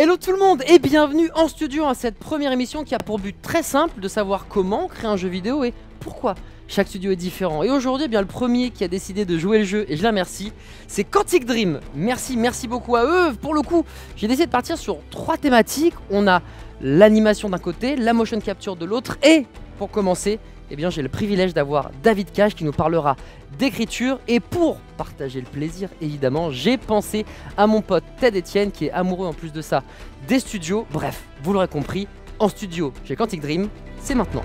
Hello tout le monde et bienvenue en studio à cette première émission qui a pour but très simple de savoir comment créer un jeu vidéo et pourquoi. Chaque studio est différent et aujourd'hui eh bien le premier qui a décidé de jouer le jeu et je la remercie, c'est Quantic Dream. Merci, merci beaucoup à eux. Pour le coup, j'ai décidé de partir sur trois thématiques. On a l'animation d'un côté, la motion capture de l'autre et pour commencer, eh bien j'ai le privilège d'avoir David Cash qui nous parlera d'écriture. Et pour partager le plaisir, évidemment, j'ai pensé à mon pote Ted Etienne qui est amoureux en plus de ça des studios. Bref, vous l'aurez compris, en studio chez Quantic Dream, c'est maintenant.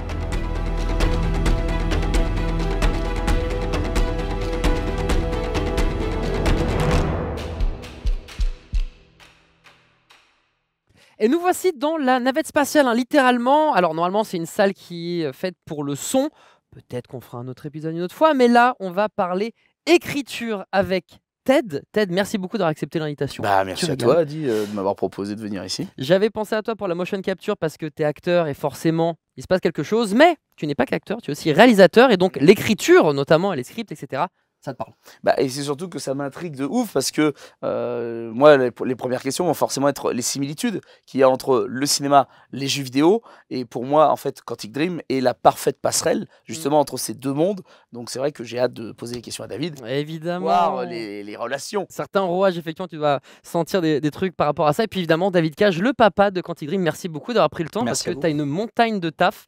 Et nous voici dans la navette spatiale, hein, littéralement. Alors normalement, c'est une salle qui est euh, faite pour le son. Peut-être qu'on fera un autre épisode une autre fois, mais là, on va parler écriture avec Ted. Ted, merci beaucoup d'avoir accepté l'invitation. Bah, merci à toi, Adi, euh, de m'avoir proposé de venir ici. J'avais pensé à toi pour la motion capture parce que tu es acteur et forcément, il se passe quelque chose, mais tu n'es pas qu'acteur, tu es aussi réalisateur et donc l'écriture, notamment les scripts, etc., ça te parle. Bah, et c'est surtout que ça m'intrigue de ouf parce que euh, moi, les, premières questions vont forcément être les similitudes qu'il y a entre le cinéma, les jeux vidéo et pour moi, en fait, Quantic Dream est la parfaite passerelle mm. justement entre ces deux mondes. Donc c'est vrai que j'ai hâte de poser les questions à David. Évidemment. Voir euh, les, relations. Certains rouages, effectivement, tu vas sentir des, trucs par rapport à ça. Et puis évidemment, David Cage, le papa de Quantic Dream, merci beaucoup d'avoir pris le temps parce que tu as une montagne de taf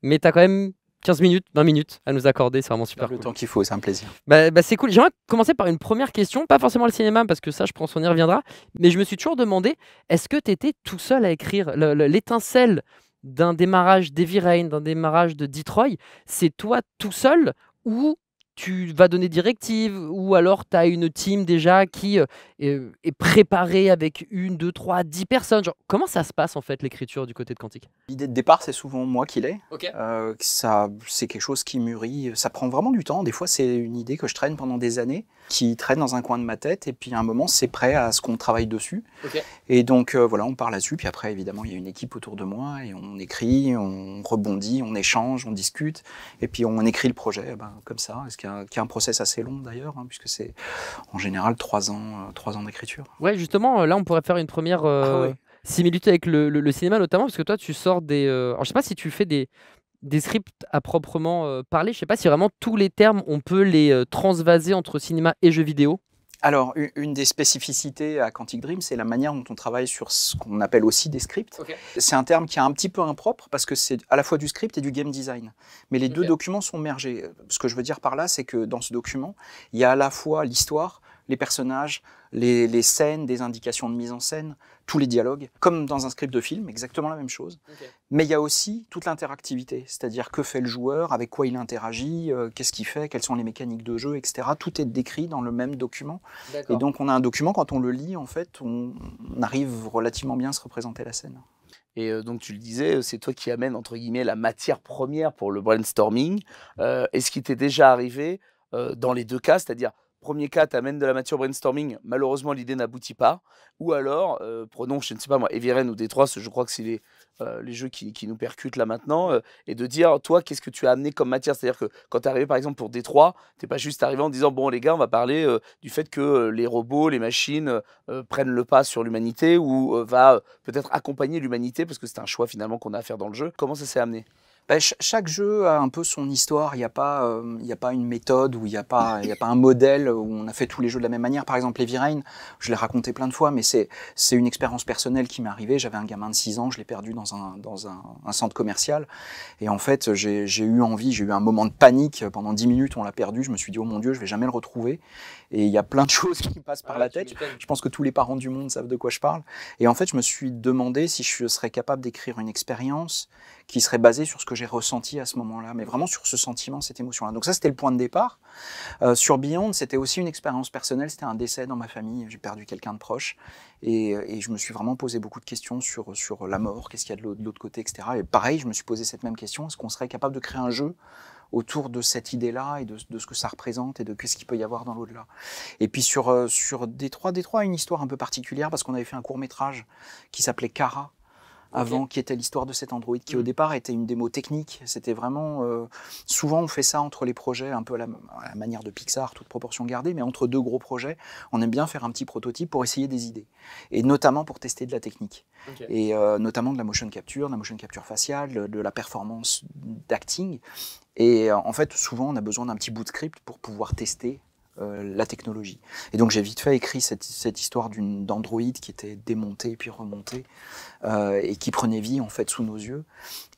mais tu as quand même 15 minutes, 20 minutes à nous accorder. C'est vraiment super. Le temps qu'il faut, c'est un plaisir. Bah, bah c'est cool. J'aimerais commencer par une première question, pas forcément le cinéma, parce que ça, je pense, on y reviendra. Mais je me suis toujours demandé, est-ce que tu étais tout seul à écrire L'étincelle d'un démarrage d'Evy Rain, d'un démarrage de Detroit, c'est toi tout seul ou tu vas donner directive ou alors tu as une team déjà qui euh, est préparée avec une, deux, trois, dix personnes. comment ça se passe en fait l'écriture du côté de Quantique L'idée de départ, c'est souvent moi qui l'ai. Euh, c'est quelque chose qui mûrit. Ça prend vraiment du temps. Des fois, c'est une idée que je traîne pendant des années qui traîne dans un coin de ma tête. Et puis à un moment, c'est prêt à ce qu'on travaille dessus. Et donc euh, voilà, on parle là-dessus. Puis après, évidemment, il y a une équipe autour de moi et on écrit, on rebondit, on échange, on discute. Et puis on écrit le projet eh ben, comme ça, ce qui est, un, un process assez long d'ailleurs, hein, puisque c'est en général trois ans, euh, trois ans d'écriture. Ouais, justement, euh, là, on pourrait faire une première. Ah similitude avec le, cinéma notamment parce que toi tu sors des Je ne je sais pas si tu fais des des scripts à proprement euh, parler. Je ne sais pas si vraiment tous les termes, on peut les euh, transvaser entre cinéma et jeux vidéo. Alors, une des spécificités à Quantic Dream, c'est la manière dont on travaille sur ce qu'on appelle aussi des scripts. C'est un terme qui est un petit peu impropre parce que c'est à la fois du script et du game design. Mais les deux documents sont mergés. Ce que je veux dire par là, c'est que dans ce document, il y a à la fois l'histoire, les personnages, les, scènes, des indications de mise en scène, tous les dialogues, comme dans un script de film, exactement la même chose. Mais il y a aussi toute l'interactivité, c'est-à-dire que fait le joueur, avec quoi il interagit, euh, qu'est-ce qu'il fait, quelles sont les mécaniques de jeu, etc. Tout est décrit dans le même document. Et donc on a un document, quand on le lit, en fait, on, arrive relativement bien à se représenter la scène. Et euh, donc tu le disais, euh, c'est toi qui amène entre guillemets la matière première pour le brainstorming. Est-ce qui t'est déjà arrivé dans les deux cas, c'est-à-dire Premier cas, tu amènes de la matière brainstorming, malheureusement l'idée n'aboutit pas. Ou alors, euh, prenons, je ne sais pas moi, Eviren ou Détroit, je crois que c'est les, euh, jeux qui, nous percutent là maintenant, euh, et de dire, toi, qu'est-ce que tu as amené comme matière C'est-à-dire que quand tu es arrivé par exemple pour Détroit, tu n'es pas juste arrivé en disant, bon les gars, on va parler du fait que les robots, les machines prennent le pas sur l'humanité ou va peut-être accompagner l'humanité, parce que c'est un choix finalement qu'on a à faire dans le jeu. Comment ça s'est amené bah, chaque jeu a un peu son histoire. Il n'y a, pas, euh, il a pas une méthode ou il n'y a, pas, a pas un modèle où on a fait tous les jeux de la même manière. Par exemple, Heavy Rain, je l'ai raconté plein de fois, mais c'est une expérience personnelle qui m'est arrivée. J'avais un gamin de 6 ans, je l'ai perdu dans, un, dans un, centre commercial. Et en fait, j'ai eu envie, j'ai eu un moment de panique. Pendant 10 minutes, on l'a perdu. Je me suis dit, oh mon Dieu, je vais jamais le retrouver. Et il y a plein de choses qui passent par ah, la tête. Je pense que tous les parents du monde savent de quoi je parle. Et en fait, je me suis demandé si je serais capable d'écrire une expérience qui serait basée sur ce que j'ai ressenti à ce moment-là, mais vraiment sur ce sentiment, cette émotion-là. Donc ça, c'était le point de départ. Euh, sur Beyond, c'était aussi une expérience personnelle. C'était un décès dans ma famille. J'ai perdu quelqu'un de proche. Et, euh, et, je me suis vraiment posé beaucoup de questions sur, sur la mort, qu'est-ce qu'il y a de l'autre côté, etc. Et pareil, je me suis posé cette même question. Est-ce qu'on serait capable de créer un jeu autour de cette idée-là et de, ce que ça représente et de qu'est-ce qu'il peut y avoir dans l'au-delà. Et puis sur, euh, sur Détroit, Détroit a une histoire un peu particulière parce qu'on avait fait un court métrage qui s'appelait Cara, avant, qui était l'histoire de cet Android, qui au mm. départ était une démo technique. C'était vraiment. Euh, souvent, on fait ça entre les projets, un peu à la, manière de Pixar, toute proportion gardée, mais entre deux gros projets, on aime bien faire un petit prototype pour essayer des idées, et notamment pour tester de la technique, et euh, notamment de la motion capture, de la motion capture faciale, de, la performance d'acting. Et euh, en fait, souvent, on a besoin d'un petit bout de script pour pouvoir tester la technologie. Et donc j'ai vite fait écrit cette, histoire histoire d'Android qui était et puis remonté, euh, et qui prenait vie en fait sous nos yeux.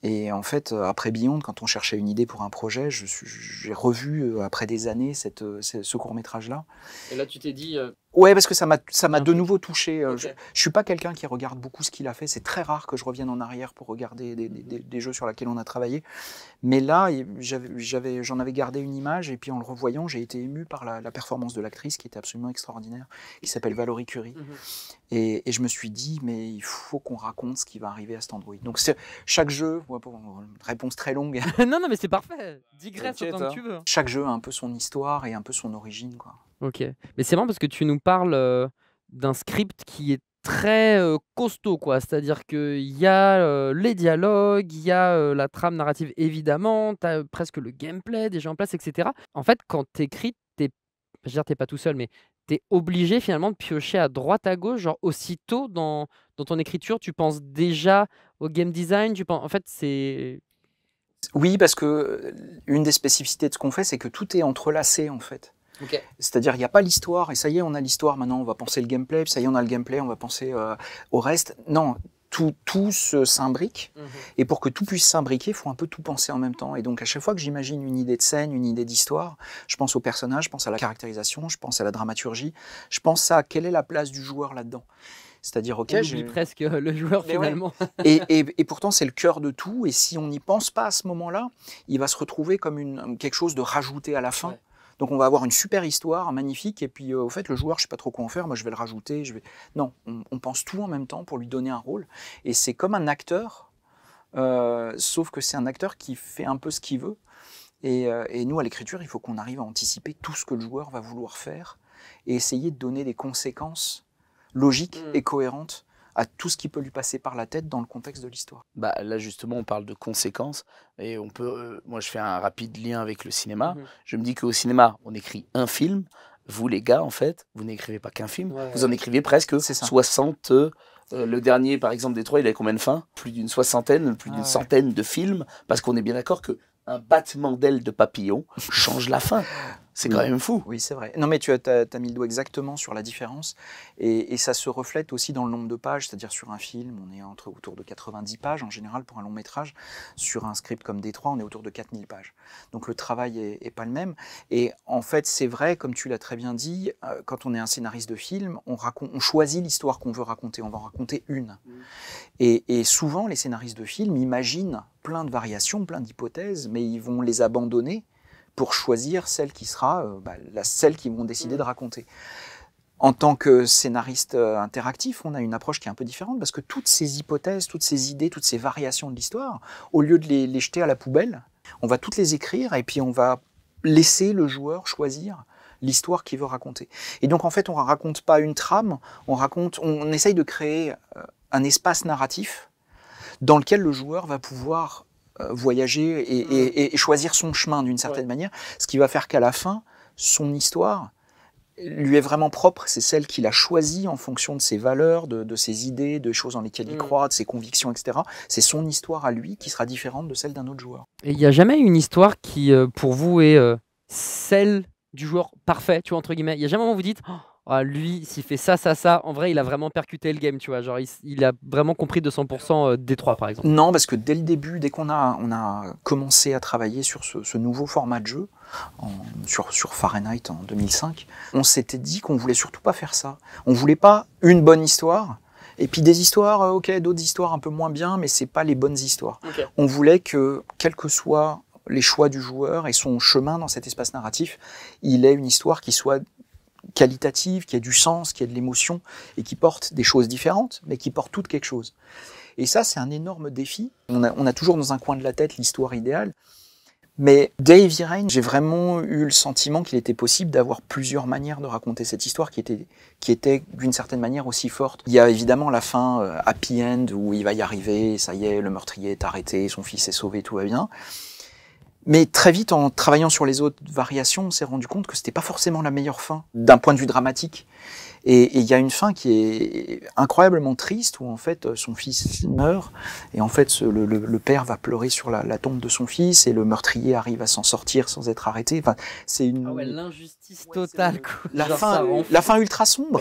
Et en fait, euh, après Beyond, quand on cherchait une idée pour un projet, j'ai revu euh, après des années cette, ce court métrage là. Et là, tu t'es dit. Oui, Ouais, parce que ça m'a de nouveau touché. Je, ne suis pas quelqu'un qui regarde beaucoup ce qu'il a fait. C'est très rare que je revienne en arrière pour regarder des, jeux sur lesquels on a travaillé. Mais là, j'en avais gardé une image et puis en le revoyant, j'ai été ému par la, performance de l'actrice qui était absolument extraordinaire, qui s'appelle Valérie Curie. Mhm. et, et, je me suis dit, mais il faut qu'on raconte ce qui va arriver à cet Android. Donc chaque jeu, réponse très longue. non, non, mais c'est parfait. Digresse autant que hein. tu veux. Hein. Chaque jeu a un peu son histoire et un peu son origine. Quoi. Ok. Mais c'est marrant parce que tu nous parles euh, d'un script qui est très euh, costaud, quoi. C'est-à-dire qu'il y a euh, les dialogues, il y a la trame narrative, évidemment, tu as presque le gameplay déjà en place, etc. En fait, quand tu écris, tu es... pas tout seul, mais tu es obligé finalement de piocher à droite, à gauche, genre aussitôt dans, dans ton écriture, tu penses déjà au game design En fait, c'est. Oui, parce que euh, une des spécificités de ce qu'on fait, c'est que tout est entrelacé, en fait. C'est-à-dire, il n'y a pas l'histoire, et ça y est, on a l'histoire, maintenant on va penser le gameplay, ça y est, on a le gameplay, on va penser euh, au reste. Non, tout, tout se s'imbrique. Mhm. Et pour que tout puisse s'imbriquer, il faut un peu tout penser en même temps. Et donc, à chaque fois que j'imagine une idée de scène, une idée d'histoire, je pense au personnage, je pense à la caractérisation, je pense à la dramaturgie, je pense à quelle est la place du joueur là-dedans. C'est-à-dire, ok, je oublie presque euh, le joueur finalement. et, pourtant, c'est le cœur de tout. Et si on n'y pense pas à ce moment-là, il va se retrouver comme une, quelque chose de rajouté à la fin. Donc on va avoir une super histoire, magnifique, et puis euh, au fait, le joueur, je ne sais pas trop quoi en faire, moi je vais le rajouter, je vais... Non, on, pense tout en même temps pour lui donner un rôle, et c'est comme un acteur, euh, sauf que c'est un acteur qui fait un peu ce qu'il veut, et, et, nous, à l'écriture, il faut qu'on arrive à anticiper tout ce que le joueur va vouloir faire, et essayer de donner des conséquences logique mm. et cohérente à tout ce qui peut lui passer par la tête dans le contexte de l'histoire. Bah, là, justement, on parle de conséquences. Et on peut. Euh, moi, je fais un rapide lien avec le cinéma. Mm-hmm. Je me dis qu'au cinéma, on écrit un film. Vous, les gars, en fait, vous n'écrivez pas qu'un film. vous en écrivez presque 60. Euh, euh, le dernier, par exemple, des trois, il avait combien de fins Plus d'une soixantaine, plus d'une ah centaine de films. Parce qu'on est bien d'accord que un battement d'aile de papillon change la fin. C'est quand même fou. Oui, c'est vrai. Non, mais tu as, mis le doigt exactement sur la différence. Et, ça se reflète aussi dans le nombre de pages. C'est-à-dire sur un film, on est entre, autour de 90 pages en général pour un long métrage. Sur un script comme Détroit, on est autour de 4000 pages. Donc le travail est, pas le même. Et en fait, c'est vrai, comme tu l'as très bien dit, euh, quand on est un scénariste de film, on, choisit l'histoire qu'on veut raconter. On va en raconter une. Mmh. Et, et souvent, les scénaristes de film imaginent plein de variations, plein d'hypothèses, mais ils vont les abandonner pour choisir celle qui sera euh, bah, la, celle qu'ils vont décider de raconter. En tant que scénariste euh, interactif, on a une approche qui est un peu différente parce que toutes ces hypothèses, toutes ces idées, toutes ces variations de l'histoire, au lieu de les, jeter à la poubelle, on va toutes les écrire et puis on va laisser le joueur choisir l'histoire qu'il veut raconter. Et donc en fait, on ne raconte pas une trame, on raconte, on essaye de créer euh, un espace narratif dans lequel le joueur va pouvoir euh, voyager et, choisir son chemin d'une certaine manière, ce qui va faire qu'à la fin, son histoire lui est vraiment propre, c'est celle qu'il a choisie en fonction de ses valeurs, de, ses idées, de choses en lesquelles il mm. croit, de ses convictions, etc. C'est son histoire à lui qui sera différente de celle d'un autre joueur. Et il n'y a jamais une histoire qui, euh, pour vous, est euh, celle du joueur parfait, tu vois, entre guillemets. Il n'y a jamais un moment où vous dites, oh, ah, lui, s'il fait ça, ça, ça, en vrai, il a vraiment percuté le game, tu vois. Genre, il, a vraiment compris 200% euh, D3, par exemple. Non, parce que dès le début, dès qu'on a, commencé à travailler sur ce, nouveau format de jeu, sur, Fahrenheit en 2005, on s'était dit qu'on voulait surtout pas faire ça. On voulait pas une bonne histoire. Et puis des histoires, euh, ok, d'autres histoires un peu moins bien, mais c'est pas les bonnes histoires. On voulait que, quel que soient les choix du joueur et son chemin dans cet espace narratif, il ait une histoire qui soit qualitative, qui a du sens, qui a de l'émotion, et qui porte des choses différentes, mais qui porte toutes quelque chose. Et ça, c'est un énorme défi. On a, toujours dans un coin de la tête l'histoire idéale. Mais Dave Irene, j'ai vraiment eu le sentiment qu'il était possible d'avoir plusieurs manières de raconter cette histoire qui était, d'une certaine manière aussi forte. Il y a évidemment la fin euh, happy end où il va y arriver, ça y est, le meurtrier est arrêté, son fils est sauvé, tout va bien. Mais très vite, en travaillant sur les autres variations, on s'est rendu compte que c'était pas forcément la meilleure fin d'un point de vue dramatique. Et il y a une fin qui est incroyablement triste où en fait son fils meurt et en fait le, le, père va pleurer sur la, la, tombe de son fils et le meurtrier arrive à s'en sortir sans être arrêté. Enfin, c'est une ah ouais, l'injustice totale. la fin, la fin ultra sombre.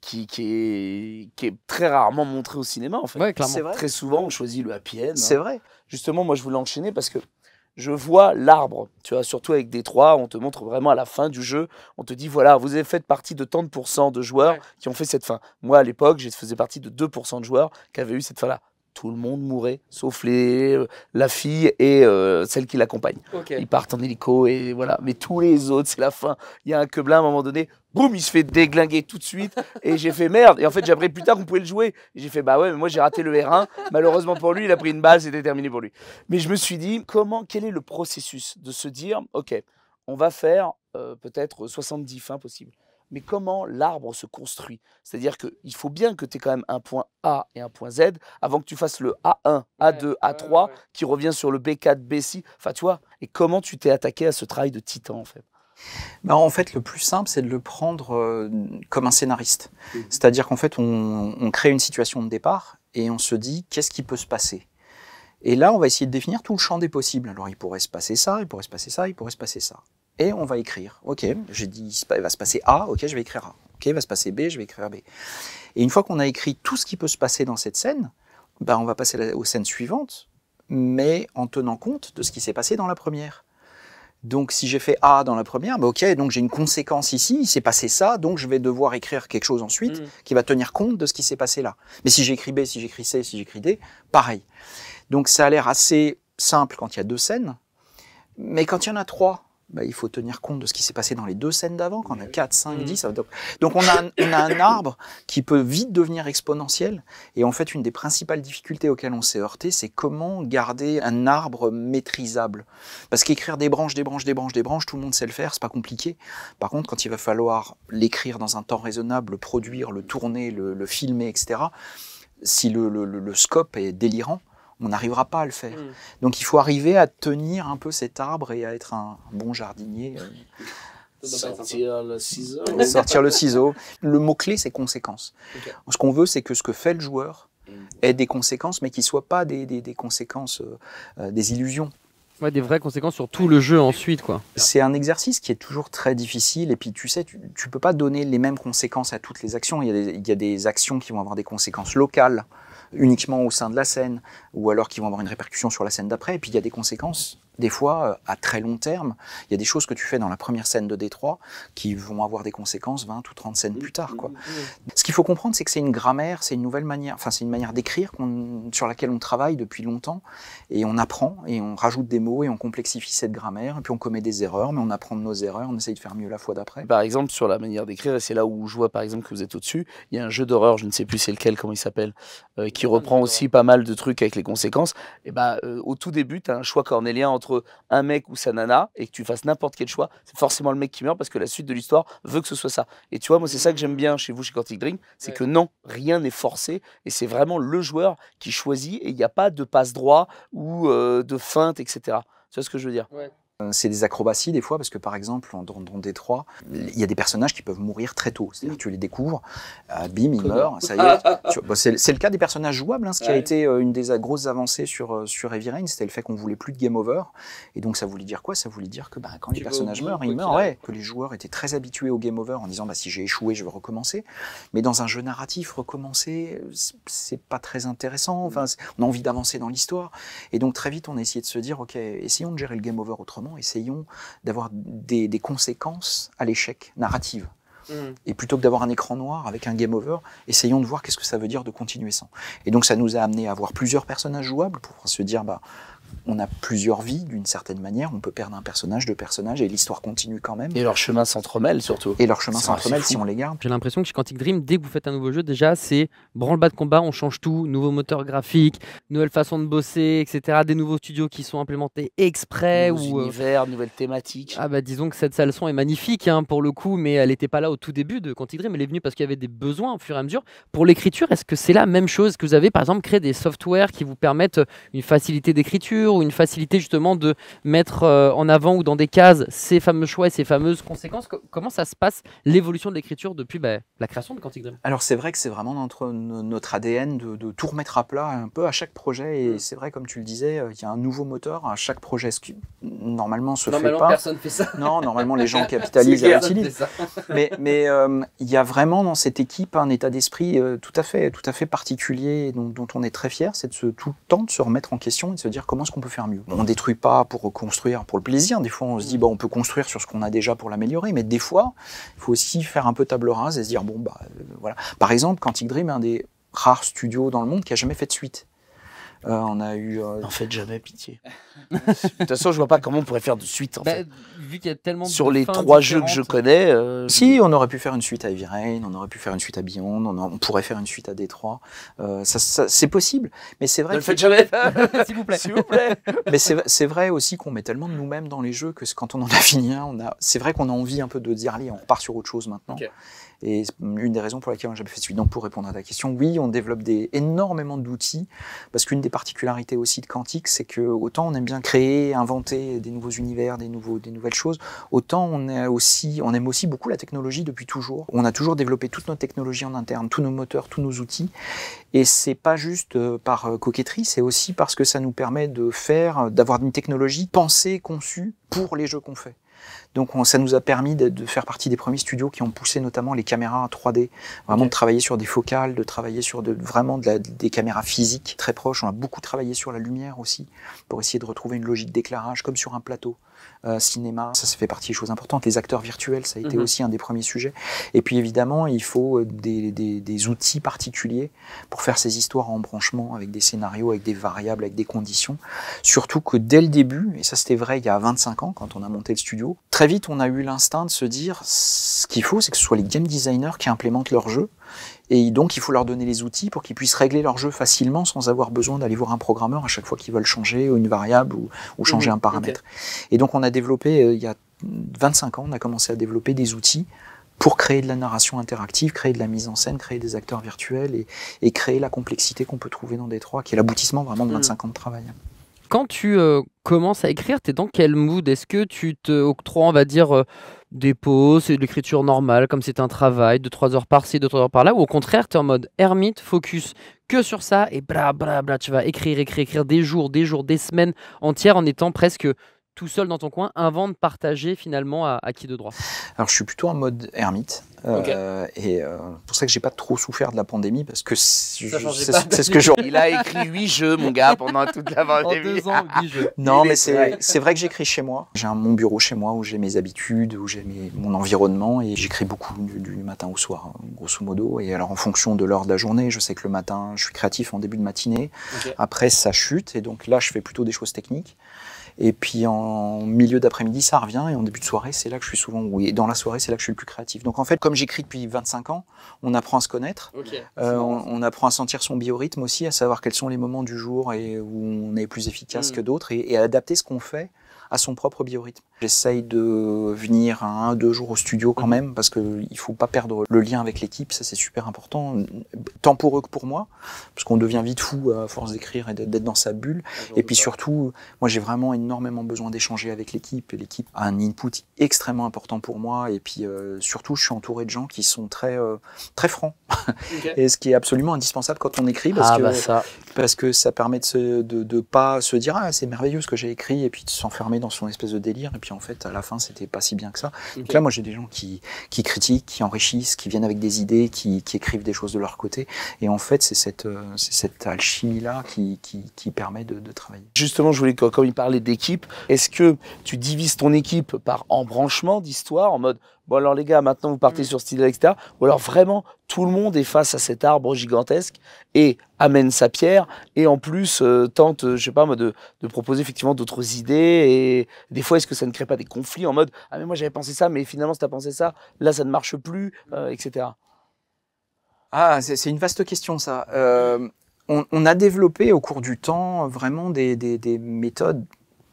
qui, qui, est, qui est très rarement montrée au cinéma en fait. Vrai. Très souvent on choisit le happy end. C'est hein. vrai. Justement, moi je voulais enchaîner parce que je vois l'arbre. Tu vois, surtout avec D3, on te montre vraiment à la fin du jeu, on te dit voilà, vous avez fait partie de tant de pourcents de joueurs qui ont fait cette fin. Moi, à l'époque, je faisais partie de 2% de joueurs qui avaient eu cette fin-là tout le monde mourait, sauf les, euh, la fille et euh, celle qui l'accompagne. Ils partent en hélico et voilà. Mais tous les autres, c'est la fin. Il y a un queblin à un moment donné, boum, il se fait déglinguer tout de suite. Et j'ai fait merde. Et en fait, j'ai appris plus tard qu'on pouvait le jouer. J'ai fait bah ouais, mais moi j'ai raté le R1. Malheureusement pour lui, il a pris une balle, c'était terminé pour lui. Mais je me suis dit, comment, quel est le processus de se dire, ok, on va faire euh, peut-être 70 fins possibles mais comment l'arbre se construit. C'est-à-dire qu'il faut bien que tu aies quand même un point A et un point Z avant que tu fasses le A1, A2, A3 qui revient sur le B4, B6. Enfin, tu vois, et comment tu t'es attaqué à ce travail de titan en fait bah, en fait, le plus simple, c'est de le prendre euh, comme un scénariste. Mmh C'est-à-dire qu'en fait, on, on crée une situation de départ et on se dit qu'est-ce qui peut se passer. Et là, on va essayer de définir tout le champ des possibles. Alors, il pourrait se passer ça, il pourrait se passer ça, il pourrait se passer ça et on va écrire. Ok, j'ai dit, il va se passer A, ok, je vais écrire A. Ok, il va se passer B, je vais écrire B. Et une fois qu'on a écrit tout ce qui peut se passer dans cette scène, bah, on va passer aux scènes suivantes, mais en tenant compte de ce qui s'est passé dans la première. Donc si j'ai fait A dans la première, bah, ok, donc j'ai une conséquence ici, il s'est passé ça, donc je vais devoir écrire quelque chose ensuite mm. qui va tenir compte de ce qui s'est passé là. Mais si j'écris B, si j'écris C, si j'écris D, pareil. Donc ça a l'air assez simple quand il y a deux scènes, mais quand il y en a trois, bah, il faut tenir compte de ce qui s'est passé dans les deux scènes d'avant, quand on a 4, 5, 10. Donc, donc on, a, a, un arbre qui peut vite devenir exponentiel. Et en fait, une des principales difficultés auxquelles on s'est heurté, c'est comment garder un arbre maîtrisable. Parce qu'écrire des branches, des branches, des branches, des branches, tout le monde sait le faire, c'est pas compliqué. Par contre, quand il va falloir l'écrire dans un temps raisonnable, le produire, le tourner, le, filmer, etc., si le, le scope est délirant, on n'arrivera pas à le faire. Mm. Donc il faut arriver à tenir un peu cet arbre et à être un, bon jardinier. Euh, sortir le ciseau. Sortir le ciseau. Le mot-clé, c'est conséquence. Ce qu'on veut, c'est que ce que fait le joueur mm. ait des conséquences, mais qu'il ne soit pas des, conséquences, euh, euh, des illusions. des vraies conséquences sur tout le jeu ensuite. quoi. C'est un exercice qui est toujours très difficile. Et puis, tu sais, tu ne peux pas donner les mêmes conséquences à toutes les actions. il y, a des, actions qui vont avoir des conséquences locales uniquement au sein de la scène, ou alors qu'ils vont avoir une répercussion sur la scène d'après. Et puis il y a des conséquences des fois, euh, à très long terme, il y a des choses que tu fais dans la première scène de Détroit qui vont avoir des conséquences 20 ou 30 scènes plus tard. Quoi. Mm, mm, mm, Ce qu'il faut comprendre, c'est que c'est une grammaire, c'est une nouvelle manière, enfin, c'est une manière d'écrire sur laquelle on travaille depuis longtemps et on apprend et on rajoute des mots et on complexifie cette grammaire et puis on commet des erreurs, mais on apprend de nos erreurs, on essaye de faire mieux la fois d'après. Par exemple, sur la manière d'écrire, et c'est là où je vois par exemple que vous êtes au-dessus, il y a un jeu d'horreur, je ne sais plus c'est lequel, comment il s'appelle, euh, qui reprend aussi pas mal de trucs avec les conséquences. Et eh ben euh, au tout début, tu as un choix cornélien entre un mec ou sa nana et que tu fasses n'importe quel choix, c'est forcément le mec qui meurt parce que la suite de l'histoire veut que ce soit ça. Et tu vois, moi, c'est ça que j'aime bien chez vous, chez Quantic Dream, c'est que non, rien n'est forcé et c'est vraiment le joueur qui choisit et il n'y a pas de passe droit ou euh, de feinte, etc. Tu vois ce que je veux dire euh, c'est des acrobaties des fois, parce que par exemple, dans, dans Détroit, il y a des personnages qui peuvent mourir très tôt. C'est-à-dire tu les découvres, euh, bim, ils meurent, ça y est. Bah, c'est le cas des personnages jouables, hein. ce qui a été euh, une des grosses avancées sur, sur Heavy Rain, c'était le fait qu'on voulait plus de game over. Et donc ça voulait dire quoi Ça voulait dire que bah, quand les personnages meurent, ils meurent. Que les joueurs étaient très habitués au game over en disant bah, si j'ai échoué, je vais recommencer. Mais dans un jeu narratif, recommencer, c'est pas très intéressant. Mm. Enfin, on a envie d'avancer dans l'histoire. Et donc très vite, on a essayé de se dire ok, essayons de gérer le game over autrement essayons d'avoir des, conséquences à l'échec narrative. Mm. Et plutôt que d'avoir un écran noir avec un game over, essayons de voir qu'est-ce que ça veut dire de continuer sans. Et donc ça nous a amené à avoir plusieurs personnages jouables pour se dire, bah, on a plusieurs vies d'une certaine manière. On peut perdre un personnage, deux personnages, et l'histoire continue quand même. Et leurs chemins s'entremêle surtout. Et leur chemin s'entremêle si on les garde. J'ai l'impression que chez Quantic Dream, dès que vous faites un nouveau jeu, déjà c'est branle-bas de combat, on change tout, nouveau moteur graphique, nouvelle façon de bosser, etc. Des nouveaux studios qui sont implémentés exprès Nouveaux ou euh, univers, nouvelles thématiques. Ah bah disons que cette salle son est magnifique hein, pour le coup, mais elle n'était pas là au tout début de Quantic Dream. Elle est venue parce qu'il y avait des besoins au fur et à mesure. Pour l'écriture, est-ce que c'est la même chose que vous avez par exemple créé des softwares qui vous permettent une facilité d'écriture ou une facilité justement de mettre euh, en avant ou dans des cases ces fameux choix et ces fameuses conséquences. comment ça se passe l'évolution de l'écriture depuis bah, la création de Quantic Dream Alors c'est vrai que c'est vraiment notre, notre ADN de, tout remettre à plat un peu à chaque projet et mm. c'est vrai comme tu le disais, euh, il y a un nouveau moteur à chaque projet, ce qui normalement se fait pas. Personne fait ça. Non, normalement les gens capitalisent et l'utilisent. mais mais euh, il y a vraiment dans cette équipe un état d'esprit tout à fait tout à fait particulier dont, dont on est très fier, c'est de tout le temps de se remettre en question et de se dire comment qu'on peut faire mieux. On détruit pas pour reconstruire pour le plaisir. Des fois, on se dit, bah, on peut construire sur ce qu'on a déjà pour l'améliorer, mais des fois, il faut aussi faire un peu table rase et se dire, bon, bah, euh, voilà. Par exemple, Quantic Dream est un des rares studios dans le monde qui a jamais fait de suite. Euh, on a eu. Euh, en fait, jamais pitié. de toute façon, je vois pas comment on pourrait faire de suite. En bah, Sur les trois jeux que je connais. Euh, si, on aurait pu faire une suite à Heavy on aurait pu faire une suite à Beyond, on, pourrait faire une suite à Détroit. ça, c'est possible, mais c'est vrai. Ne faites jamais, s'il vous plaît. S'il vous plaît. mais c'est vrai aussi qu'on met tellement de nous-mêmes dans les jeux que quand on en a fini un, on a. C'est vrai qu'on a envie un peu de dire allez, on repart sur autre chose maintenant. Et une des raisons pour laquelle on fait de suite. Donc pour répondre à ta question, oui, on développe des, énormément d'outils, parce qu'une des particularités aussi de Quantique, c'est que autant on aime bien créer, inventer des nouveaux univers, des, nouveaux, des nouvelles choses, autant on, aussi, on aime aussi beaucoup la technologie depuis toujours. On a toujours développé toutes nos technologies en interne, tous nos moteurs, tous nos outils. Et c'est pas juste euh, par euh, coquetterie, c'est aussi parce que ça nous permet de faire, d'avoir une technologie pensée, conçue pour les jeux qu'on fait. Donc ça nous a permis de, faire partie des premiers studios qui ont poussé notamment les caméras 3D, vraiment de travailler sur des focales, de travailler sur vraiment des caméras physiques très proches. On a beaucoup travaillé sur la lumière aussi pour essayer de retrouver une logique d'éclairage comme sur un plateau. Euh, cinéma, ça, ça fait partie des choses importantes. Les acteurs virtuels, ça a été mhm. aussi un des premiers sujets. Et puis évidemment, il faut euh, des, outils particuliers pour faire ces histoires en branchement, avec des scénarios, avec des variables, avec des conditions. Surtout que dès le début, et ça c'était vrai il y a 25 ans quand on a monté le studio, très vite on a eu l'instinct de se dire ce qu'il faut, c'est que ce soit les game designers qui implémentent leur jeu et donc, il faut leur donner les outils pour qu'ils puissent régler leur jeu facilement sans avoir besoin d'aller voir un programmeur à chaque fois qu'ils veulent changer une variable ou, mhm, changer un paramètre. Et donc, on a développé, euh, il y a 25 ans, on a commencé à développer des outils pour créer de la narration interactive, créer de la mise en scène, créer des acteurs virtuels et, créer la complexité qu'on peut trouver dans Détroit, qui est l'aboutissement vraiment de 25 mhm. ans de travail. Quand tu euh, commences à écrire, t'es dans quel mood Est-ce que tu te octroies, on va dire, euh, des pauses, de l'écriture normale, comme c'est un travail, de 3 heures par-ci, 2 heures par-là, ou au contraire, tu es en mode ermite, focus que sur ça, et bla bla bla, tu vas écrire, écrire, écrire des jours, des jours, des semaines entières en étant presque tout seul dans ton coin, avant de partager finalement à, qui de droit Alors je suis plutôt en mode ermite. Euh, et euh, pour ça que j'ai pas trop souffert de la pandémie parce que c'est ce que je. Il a écrit huit jeux, mon gars, pendant toute la pandémie. En deux ans, huit jeux. non, mais c'est vrai, vrai que j'écris chez moi. J'ai mon bureau chez moi où j'ai mes habitudes, où j'ai mon environnement et j'écris beaucoup du, matin au soir, hein, grosso modo. Et alors en fonction de l'heure de la journée, je sais que le matin, je suis créatif en début de matinée. Après, ça chute et donc là, je fais plutôt des choses techniques. Et puis en milieu d'après-midi, ça revient. Et en début de soirée, c'est là que je suis souvent. Oui, et dans la soirée, c'est là que je suis le plus créatif. Donc en fait, comme j'écris depuis 25 ans, on apprend à se connaître. Euh, on, apprend à sentir son biorhythme aussi, à savoir quels sont les moments du jour et où on est plus efficace mm. que d'autres et, et à adapter ce qu'on fait à son propre biorhythme. J'essaye de venir un, deux jours au studio quand mhm. même, parce qu'il ne faut pas perdre le lien avec l'équipe, ça c'est super important, tant pour eux que pour moi, parce qu'on devient vite fou à force d'écrire et d'être dans sa bulle. Et puis surtout, moi j'ai vraiment énormément besoin d'échanger avec l'équipe, et l'équipe a un input extrêmement important pour moi, et puis euh, surtout je suis entouré de gens qui sont très, euh, très francs, et ce qui est absolument indispensable quand on écrit, parce, ah, que, bah, ça. parce que ça permet de ne de pas se dire « Ah c'est merveilleux ce que j'ai écrit », et puis de s'enfermer dans son espèce de délire, et puis en fait, à la fin, c'était pas si bien que ça. Donc mhm. là, moi, j'ai des gens qui, qui critiquent, qui enrichissent, qui viennent avec des idées, qui, écrivent des choses de leur côté. Et en fait, c'est cette, euh, cette alchimie-là qui, qui, permet de, travailler. Justement, je voulais, comme il parlait d'équipe, est-ce que tu divises ton équipe par embranchement d'histoire en mode bon alors les gars, maintenant vous partez mm. sur style, etc. Ou alors vraiment, tout le monde est face à cet arbre gigantesque et amène sa pierre et en plus euh, tente, euh, je sais pas moi, de, proposer effectivement d'autres idées. Et des fois, est-ce que ça ne crée pas des conflits en mode Ah, mais moi j'avais pensé ça, mais finalement, si t'as pensé ça, là ça ne marche plus, euh, etc. Ah, c'est une vaste question ça. On, a développé au cours du temps vraiment des méthodes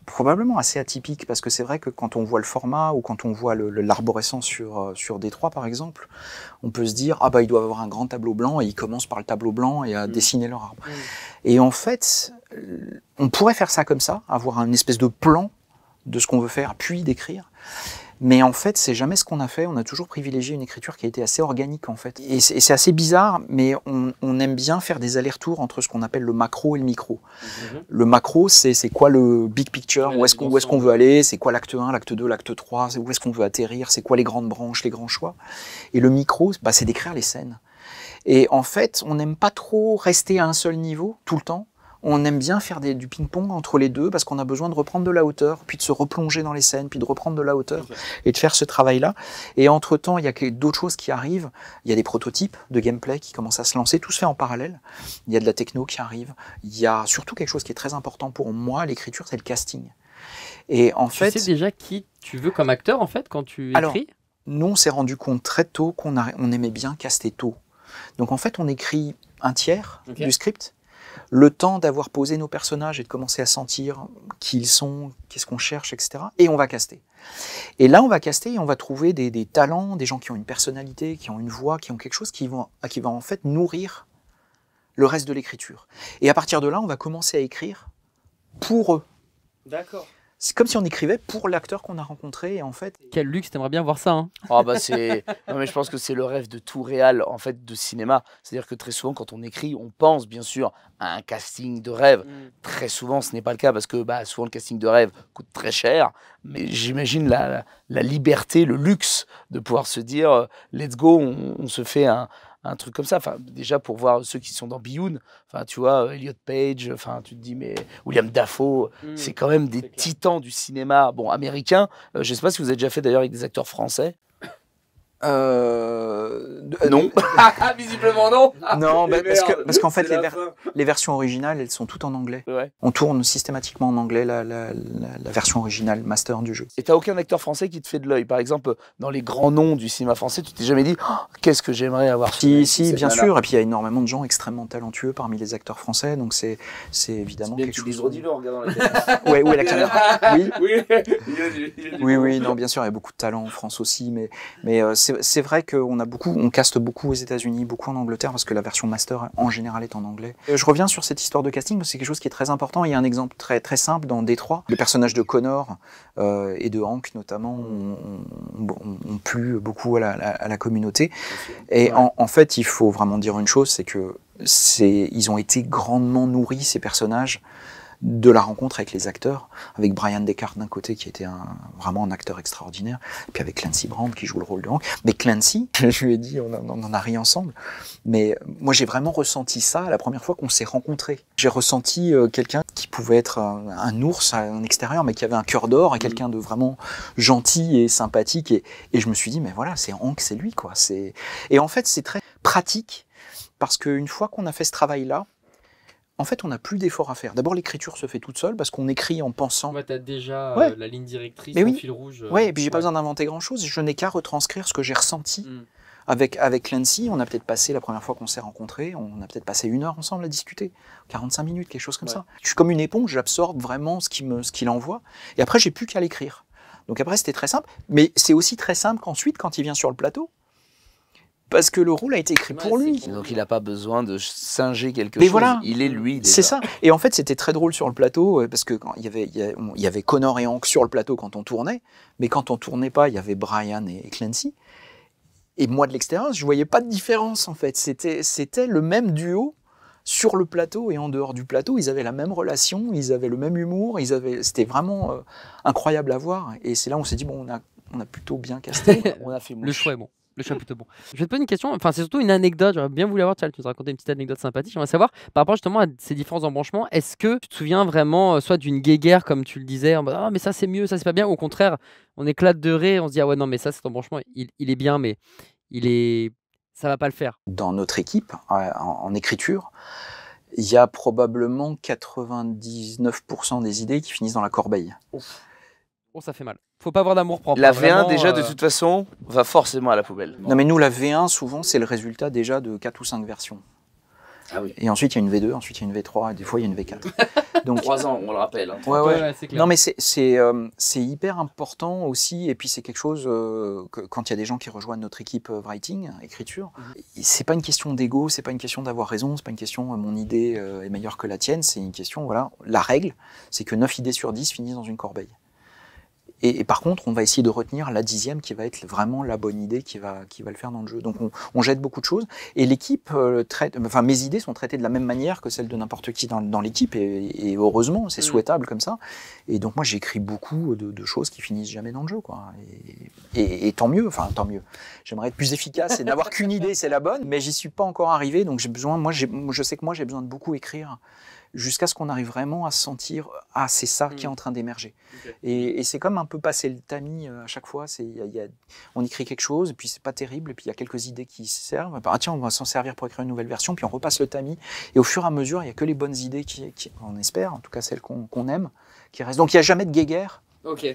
probablement assez atypique, parce que c'est vrai que quand on voit le format ou quand on voit l'arborescence sur, euh, sur Détroit, par exemple, on peut se dire, ah bah ils doivent avoir un grand tableau blanc, et ils commencent par le tableau blanc et à mm. dessiner leur arbre. Mm. Et en fait, on pourrait faire ça comme ça, avoir une espèce de plan de ce qu'on veut faire, puis d'écrire. Mais en fait, c'est jamais ce qu'on a fait. On a toujours privilégié une écriture qui a été assez organique, en fait. Et c'est assez bizarre, mais on, aime bien faire des allers-retours entre ce qu'on appelle le macro et le micro. Mm-hmm. Le macro, c'est quoi le big picture Où est-ce qu'on est veut aller C'est quoi l'acte 1, l'acte 2, l'acte 3 Où est-ce qu'on veut atterrir C'est quoi les grandes branches, les grands choix Et le micro, bah, c'est d'écrire les scènes. Et en fait, on n'aime pas trop rester à un seul niveau tout le temps on aime bien faire du ping-pong entre les deux parce qu'on a besoin de reprendre de la hauteur, puis de se replonger dans les scènes, puis de reprendre de la hauteur et de faire ce travail-là. Et entre-temps, il y a d'autres choses qui arrivent. Il y a des prototypes de gameplay qui commencent à se lancer. Tout se fait en parallèle. Il y a de la techno qui arrive. Il y a surtout quelque chose qui est très important pour moi, l'écriture, c'est le casting. Et en tu fait. sais déjà qui tu veux comme acteur, en fait, quand tu écris alors, nous, on s'est rendu compte très tôt qu'on on aimait bien caster tôt. Donc en fait, on écrit un tiers du script le temps d'avoir posé nos personnages et de commencer à sentir qui ils sont, qu'est-ce qu'on cherche, etc. Et on va caster. Et là, on va caster et on va trouver des, talents, des gens qui ont une personnalité, qui ont une voix, qui ont quelque chose qui, qui va en fait nourrir le reste de l'écriture. Et à partir de là, on va commencer à écrire pour eux. D'accord. C'est comme si on écrivait pour l'acteur qu'on a rencontré et en fait. Quel luxe, t'aimerais bien voir ça. Hein. Ah, bah c'est. Non mais je pense que c'est le rêve de tout réel en fait de cinéma. C'est-à-dire que très souvent quand on écrit, on pense bien sûr à un casting de rêve. Mm. Très souvent ce n'est pas le cas parce que bah souvent le casting de rêve coûte très cher. Mais j'imagine la, liberté, le luxe de pouvoir se dire euh, let's go, on se fait un, un truc comme ça. déjà pour voir ceux qui sont dans Bioun, enfin, tu vois, euh, Elliot Page, enfin, tu te dis, mais William Dafoe, mm, c'est quand même des titans du cinéma bon, américain. Euh, je ne sais pas si vous avez déjà fait d'ailleurs avec des acteurs français euh, non. Ah, visiblement non. Ah, non, bah, parce, qu'en fait, les, versions originales, elles sont toutes en anglais. On tourne systématiquement en anglais la, version originale master du jeu. Et t'as aucun acteur français qui te fait de l'œil. Par exemple, dans les grands noms du cinéma français, tu t'es jamais dit oh, qu'est-ce que j'aimerais avoir. Si, si, bien sûr. Et puis il y a énormément de gens extrêmement talentueux parmi les acteurs français, donc c'est c'est évidemment quelque que tu Dis regardant la ouais, Oui, la caméra Oui. Oui. non, bien sûr, il y a beaucoup de talent en France aussi, mais mais euh, c'est vrai qu'on a beaucoup, on caste beaucoup aux États-Unis, beaucoup en Angleterre, parce que la version master en général est en anglais. Euh, je reviens sur cette histoire de casting, parce que c'est quelque chose qui est très important. Il y a un exemple très, très simple dans Détroit. Les personnages de Connor euh, et de Hank, notamment, ont, plu beaucoup à la, communauté. Et en, en fait, il faut vraiment dire une chose, c'est que ils ont été grandement nourris, ces personnages de la rencontre avec les acteurs, avec Brian Descartes d'un côté qui était vraiment un acteur extraordinaire, et puis avec Clancy Brand qui joue le rôle de Hank. Mais Clancy, je lui ai dit, on, en a ri ensemble, mais euh, moi j'ai vraiment ressenti ça la première fois qu'on s'est rencontrés. J'ai ressenti euh, quelqu'un qui pouvait être euh, un, ours à extérieur, mais qui avait un cœur d'or, et quelqu'un de vraiment gentil et sympathique, et, et je me suis dit, mais voilà, c'est Hank, c'est lui quoi. Et en fait c'est très pratique, parce qu'une fois qu'on a fait ce travail-là, en fait, on n'a plus d'efforts à faire. D'abord, l'écriture se fait toute seule parce qu'on écrit en pensant. tu as déjà euh, la ligne directrice, le fil rouge. Oui, euh, Ouais, et puis j'ai pas besoin d'inventer grand-chose. Je n'ai qu'à retranscrire ce que j'ai ressenti. Hmm. Avec, avec Clancy, on a peut-être passé, la première fois qu'on s'est rencontrés, on a peut-être passé une heure ensemble à discuter, 45 minutes, quelque chose comme ça. Je suis comme une éponge, j'absorbe vraiment ce qu'il envoie. Et après, j'ai plus qu'à l'écrire. Donc après, c'était très simple. Mais c'est aussi très simple qu'ensuite, quand il vient sur le plateau, parce que le rôle a été écrit pour lui. Donc il n'a pas besoin de singer quelque Mais chose. Voilà. Il est lui. C'est ça. Et en fait, c'était très drôle sur le plateau euh, parce que quand il y avait y avait Connor et Hank sur le plateau quand on tournait, mais quand on tournait pas, il y avait Brian et Clancy. Et moi de l'extérieur, je voyais pas de différence en fait. C'était c'était le même duo sur le plateau et en dehors du plateau, ils avaient la même relation, ils avaient le même humour, avaient c'était vraiment euh, incroyable à voir. Et c'est là où on s'est dit bon, on a on a plutôt bien casté, on a fait Le choix est bon. Le mm. plutôt bon. Je vais te poser une question, enfin c'est surtout une anecdote, j'aurais bien voulu avoir, tu nous raconter une petite anecdote sympathique. J'aimerais savoir, par rapport justement à ces différents embranchements, est-ce que tu te souviens vraiment euh, soit d'une guéguerre comme tu le disais, en mode, ah mais ça c'est mieux, ça c'est pas bien, au contraire, on éclate de rire, on se dit ah ouais non mais ça cet embranchement il, est bien mais il est... ça va pas le faire. Dans notre équipe, en, écriture, il y a probablement 99% des idées qui finissent dans la corbeille. Oh, ça fait mal faut pas avoir d'amour propre. La hein. V1, déjà, de euh, toute façon, va forcément à la poubelle. Non, mais nous, la V1, souvent, c'est le résultat déjà de 4 ou 5 versions. Ah et ensuite, il y a une V2, ensuite, il y a une V3, et des fois, il y a une V4. Donc, 3 ans, on le rappelle. Hein. Ouais, ouais. clair. Non, mais euh, c'est hyper important aussi. Et puis, c'est quelque chose, euh, quand il y a des gens qui rejoignent notre équipe writing, écriture, mhm. c'est pas une question d'ego, c'est pas une question d'avoir raison, c'est pas une question mon idée est meilleure que la tienne, c'est une question, voilà, la règle, c'est que 9 idées sur 10 finissent dans une corbeille. Et, par contre, on va essayer de retenir la dixième qui va être vraiment la bonne idée qui va, qui va le faire dans le jeu. Donc on, jette beaucoup de choses. Et l'équipe euh, traite, enfin mes idées sont traitées de la même manière que celles de n'importe qui dans, l'équipe. Et, heureusement, c'est mm. souhaitable comme ça. Et donc moi, j'écris beaucoup de, choses qui finissent jamais dans le jeu, Et, et tant mieux, enfin tant mieux. J'aimerais être plus efficace et n'avoir qu'une idée, c'est la bonne. Mais j'y suis pas encore arrivé, donc j'ai besoin. Moi, je sais que moi, j'ai besoin de beaucoup écrire jusqu'à ce qu'on arrive vraiment à se sentir ah c'est ça qui est mm. en train d'émerger. Et, c'est comme un peu passer le tamis euh, à chaque fois. C'est on écrit quelque chose, puis c'est pas terrible, puis il y a quelques idées qui servent. Ah tiens, on va s'en servir pour écrire une nouvelle version, puis on repasse le tamis. Et au fur et à mesure, il y a que les bonnes idées qui, on espère, en tout cas celles qu'on aime, qui restent. Donc il y a jamais de guéguerre. Ok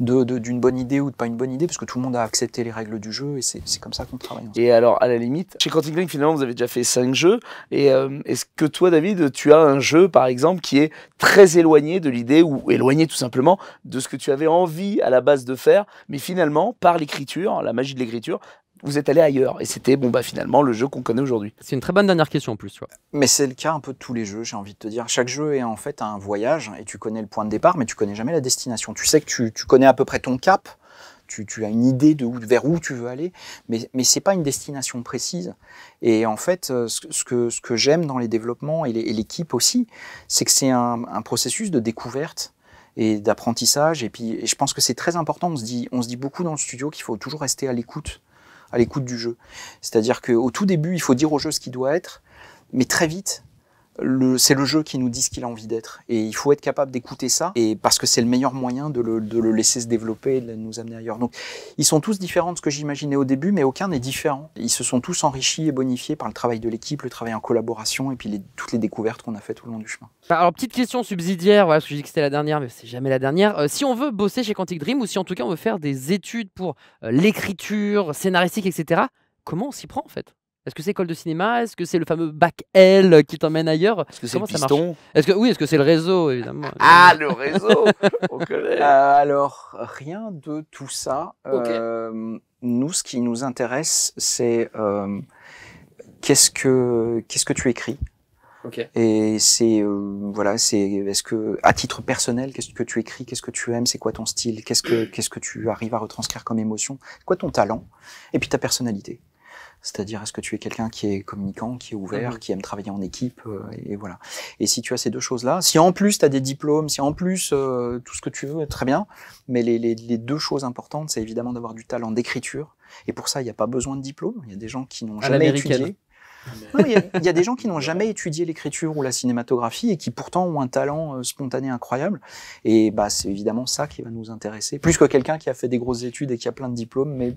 d'une de, d'une bonne idée ou de pas une bonne idée, parce que tout le monde a accepté les règles du jeu et c'est comme ça qu'on travaille. Et alors, à la limite, chez Quantic Link, finalement, vous avez déjà fait cinq jeux. Et euh, est-ce que toi, David, tu as un jeu, par exemple, qui est très éloigné de l'idée ou éloigné tout simplement de ce que tu avais envie à la base de faire, mais finalement, par l'écriture, la magie de l'écriture, vous êtes allé ailleurs. Et c'était bon, bah, finalement le jeu qu'on connaît aujourd'hui. C'est une très bonne dernière question en plus. Mais c'est le cas un peu de tous les jeux, j'ai envie de te dire. Chaque jeu est en fait un voyage et tu connais le point de départ, mais tu connais jamais la destination. Tu sais que tu, tu connais à peu près ton cap. Tu, tu as une idée de vers où tu veux aller, mais, mais ce n'est pas une destination précise. Et en fait, euh, ce, que, ce que j'aime dans les développements et l'équipe aussi, c'est que c'est un, processus de découverte et d'apprentissage. Et puis, je pense que c'est très important. On se dit, on se dit beaucoup dans le studio qu'il faut toujours rester à l'écoute à l'écoute du jeu. C'est-à-dire qu'au tout début, il faut dire au jeu ce qu'il doit être, mais très vite, c'est le jeu qui nous dit ce qu'il a envie d'être. Et il faut être capable d'écouter ça, et parce que c'est le meilleur moyen de le, laisser se développer, et de nous amener ailleurs. Donc, ils sont tous différents de ce que j'imaginais au début, mais aucun n'est différent. Ils se sont tous enrichis et bonifiés par le travail de l'équipe, le travail en collaboration, et puis toutes les découvertes qu'on a faites tout le long du chemin. Bah, alors, petite question subsidiaire, voilà, parce que je dis que c'était la dernière, mais c'est jamais la dernière. Euh, si on veut bosser chez Quantic Dream, ou si en tout cas on veut faire des études pour euh, l'écriture scénaristique, etc., comment on s'y prend en fait est-ce que c'est école de cinéma Est-ce que c'est le fameux bac L qui t'emmène ailleurs Est-ce que c'est le piston oui Est-ce que c'est le réseau évidemment Ah le réseau euh, alors rien de tout ça. Euh, nous, ce qui nous intéresse, c'est euh, qu'est-ce que qu'est-ce que tu écris Et c'est voilà, c'est est-ce que à titre personnel, qu'est-ce que tu écris, qu'est-ce que tu aimes, c'est quoi ton style, qu'est-ce que qu'est-ce que tu arrives à retranscrire comme émotion, quoi ton talent, et puis ta personnalité. C'est-à-dire, est-ce que tu es quelqu'un qui est communicant, qui est ouvert, mhm. qui aime travailler en équipe, euh, et, voilà. Et si tu as ces deux choses-là, si en plus tu as des diplômes, si en plus euh, tout ce que tu veux, très bien. Mais les, deux choses importantes, c'est évidemment d'avoir du talent d'écriture. Et pour ça, il n'y a pas besoin de diplôme. Il y a des gens qui n'ont jamais étudié. Il y, a des gens qui n'ont jamais étudié l'écriture ou la cinématographie et qui pourtant ont un talent euh, spontané incroyable. Et bah, c'est évidemment ça qui va nous intéresser, plus que quelqu'un qui a fait des grosses études et qui a plein de diplômes, mais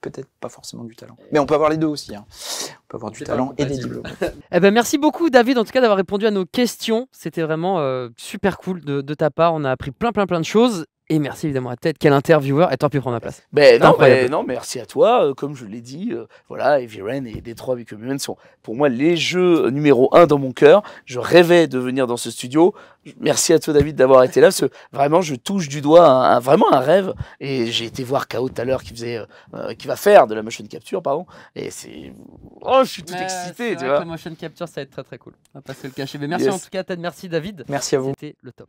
peut-être pas forcément du talent. Mais on peut avoir les deux aussi. Hein. On peut avoir du talent et des diplômes. Eh ben, merci beaucoup, David, en tout cas, d'avoir répondu à nos questions. C'était vraiment euh, super cool de, de, ta part. On a appris plein, plein, plein de choses. Et merci évidemment à Ted, quel intervieweur, et tant pu prendre ma place. Ben non, non, merci à toi. Euh, comme je l'ai dit, euh, voilà, Heavy Rain et Detroit Become Human sont pour moi les jeux numéro un dans mon cœur. Je rêvais de venir dans ce studio. Merci à toi, David, d'avoir été là. Parce vraiment, je touche du doigt un, vraiment un rêve. Et j'ai été voir KO tout à l'heure qui faisait, euh, qui va faire de la motion capture, pardon. Et c'est, oh, je suis tout excité, tu vois. la motion capture, ça va être très très cool. On pas se le cacher. merci en tout cas, Ted. Merci, David. Merci à vous. C'était le top.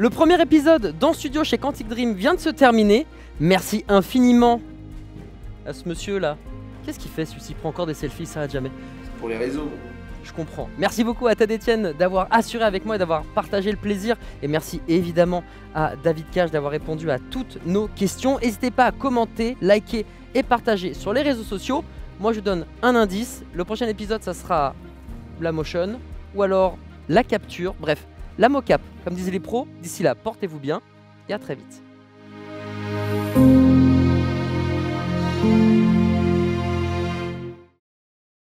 Le premier épisode dans studio chez Quantic Dream vient de se terminer. Merci infiniment à ce monsieur là. Qu'est-ce qu'il fait celui-ci prend encore des selfies, ça s'arrête jamais. Pour les réseaux. Je comprends. Merci beaucoup à Tad Etienne d'avoir assuré avec moi et d'avoir partagé le plaisir. Et merci évidemment à David Cage d'avoir répondu à toutes nos questions. N'hésitez pas à commenter, liker et partager sur les réseaux sociaux. Moi, je donne un indice. Le prochain épisode, ça sera la motion ou alors la capture. Bref, la mocap. Comme disaient les pros, d'ici là, portez-vous bien et à très vite.